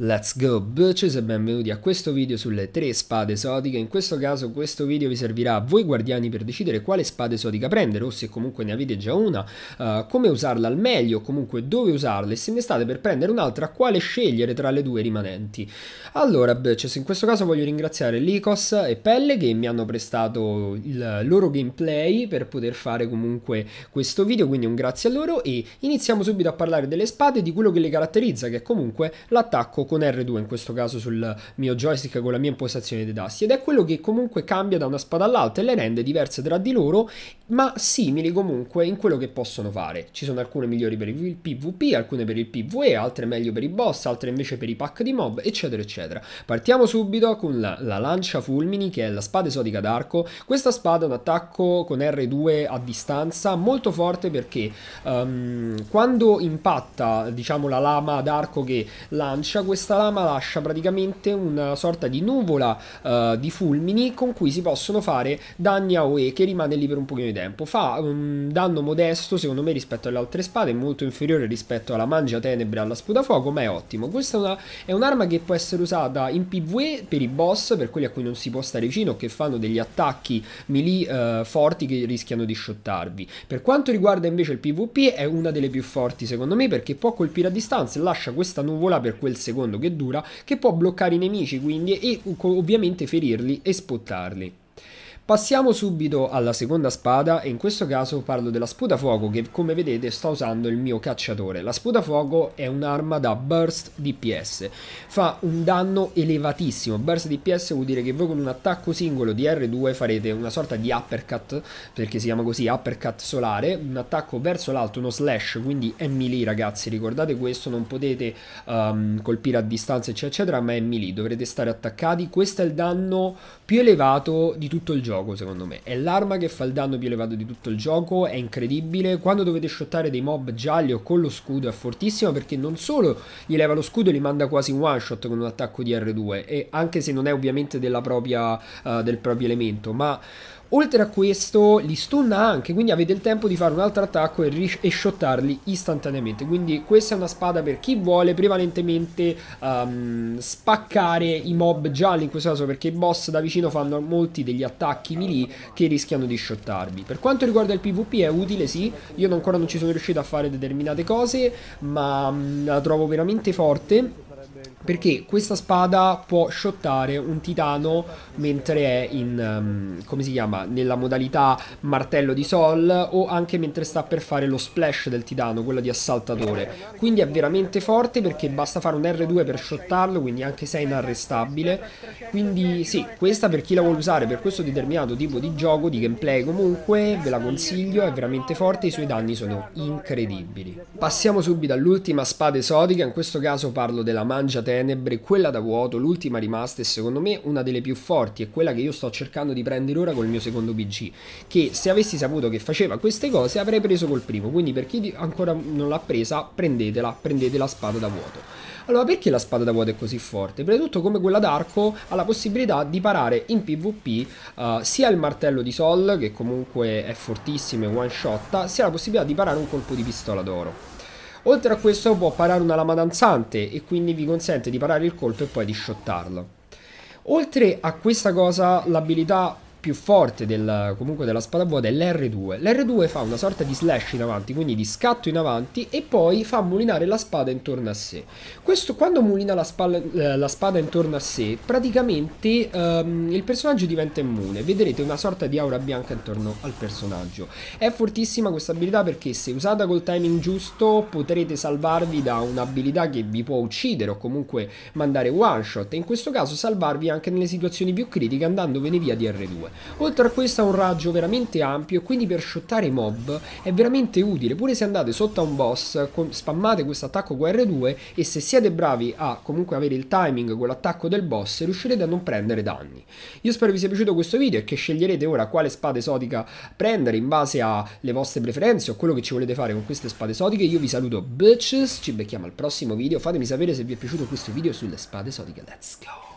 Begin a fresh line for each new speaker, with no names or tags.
Let's go bitches e benvenuti a questo video sulle tre spade esotiche In questo caso questo video vi servirà a voi guardiani per decidere quale spada esotica prendere O se comunque ne avete già una, uh, come usarla al meglio, comunque dove usarla E se ne state per prendere un'altra, quale scegliere tra le due rimanenti Allora bitches, in questo caso voglio ringraziare Licos e Pelle che mi hanno prestato il loro gameplay Per poter fare comunque questo video, quindi un grazie a loro E iniziamo subito a parlare delle spade e di quello che le caratterizza Che è comunque l'attacco con R2 in questo caso sul mio joystick con la mia impostazione dei tasti ed è quello che comunque cambia da una spada all'altra e le rende diverse tra di loro ma simili comunque in quello che possono fare. Ci sono alcune migliori per il PvP, alcune per il PvE, altre meglio per i boss, altre invece per i pack di mob eccetera eccetera. Partiamo subito con la, la lancia fulmini che è la spada esotica d'arco. Questa spada è un attacco con R2 a distanza molto forte perché um, quando impatta diciamo la lama d'arco che lancia questa questa lama lascia praticamente una sorta di nuvola uh, di fulmini con cui si possono fare danni a Oe che rimane lì per un pochino di tempo. Fa un danno modesto secondo me rispetto alle altre spade, molto inferiore rispetto alla mangia tenebre e alla fuoco, ma è ottimo. Questa è un'arma che può essere usata in PvE per i boss, per quelli a cui non si può stare vicino, o che fanno degli attacchi melee uh, forti che rischiano di shottarvi. Per quanto riguarda invece il PvP è una delle più forti secondo me perché può colpire a distanza e lascia questa nuvola per quel secondo secondo che dura, che può bloccare i nemici quindi e ovviamente ferirli e spottarli. Passiamo subito alla seconda spada e in questo caso parlo della sputa fuoco che come vedete sto usando il mio cacciatore. La sputa fuoco è un'arma da burst DPS, fa un danno elevatissimo. Burst DPS vuol dire che voi con un attacco singolo di R2 farete una sorta di uppercut, perché si chiama così uppercut solare, un attacco verso l'alto, uno slash, quindi è melee ragazzi, ricordate questo, non potete um, colpire a distanza eccetera, ma è melee, dovrete stare attaccati. Questo è il danno più elevato di tutto il gioco gioco secondo me. È l'arma che fa il danno più elevato di tutto il gioco, è incredibile. Quando dovete shottare dei mob gialli o con lo scudo è fortissima perché non solo gli leva lo scudo e li manda quasi in one shot con un attacco di R2 e anche se non è ovviamente della propria, uh, del proprio elemento, ma Oltre a questo li stunna anche, quindi avete il tempo di fare un altro attacco e, e shottarli istantaneamente. Quindi questa è una spada per chi vuole prevalentemente um, spaccare i mob gialli in questo caso perché i boss da vicino fanno molti degli attacchi melee che rischiano di shottarvi. Per quanto riguarda il PvP è utile sì, io ancora non ci sono riuscito a fare determinate cose ma um, la trovo veramente forte perché questa spada può shottare un titano mentre è in, um, come si chiama, nella modalità martello di Sol o anche mentre sta per fare lo splash del titano, quella di assaltatore. Quindi è veramente forte perché basta fare un R2 per shottarlo, quindi anche se è inarrestabile. Quindi sì, questa per chi la vuole usare per questo determinato tipo di gioco, di gameplay comunque, ve la consiglio, è veramente forte, i suoi danni sono incredibili. Passiamo subito all'ultima spada esotica, in questo caso parlo della mangia Tenebre, quella da vuoto, l'ultima rimasta e secondo me una delle più forti e quella che io sto cercando di prendere ora col mio secondo BG, che se avessi saputo che faceva queste cose avrei preso col primo, quindi per chi ancora non l'ha presa prendetela, prendete la spada da vuoto. Allora perché la spada da vuoto è così forte? Prima di tutto come quella d'arco ha la possibilità di parare in PvP uh, eh, sia il martello di Sol, che comunque è fortissimo e one shot, sia la possibilità di parare un colpo di pistola d'oro. Oltre a questo può parare una lama danzante e quindi vi consente di parare il colpo e poi di shottarlo. Oltre a questa cosa l'abilità più forte del, comunque della spada vuota è l'R2. L'R2 fa una sorta di slash in avanti, quindi di scatto in avanti e poi fa mulinare la spada intorno a sé. Questo quando mulina la, spalla, eh, la spada intorno a sé, praticamente um, il personaggio diventa immune. Vedrete una sorta di aura bianca intorno al personaggio. È fortissima questa abilità perché se usata col timing giusto potrete salvarvi da un'abilità che vi può uccidere o comunque mandare one shot e in questo caso salvarvi anche nelle situazioni più critiche andandovene via di R2. Oltre a questo ha un raggio veramente ampio, quindi per shottare i mob è veramente utile, pure se andate sotto a un boss, spammate questo attacco qr 2 e se siete bravi a comunque avere il timing con l'attacco del boss, riuscirete a non prendere danni. Io spero vi sia piaciuto questo video e che sceglierete ora quale spada esotica prendere in base alle vostre preferenze o quello che ci volete fare con queste spade esotiche. Io vi saluto, bitches, ci becchiamo al prossimo video, fatemi sapere se vi è piaciuto questo video sulle spade esotiche, let's go!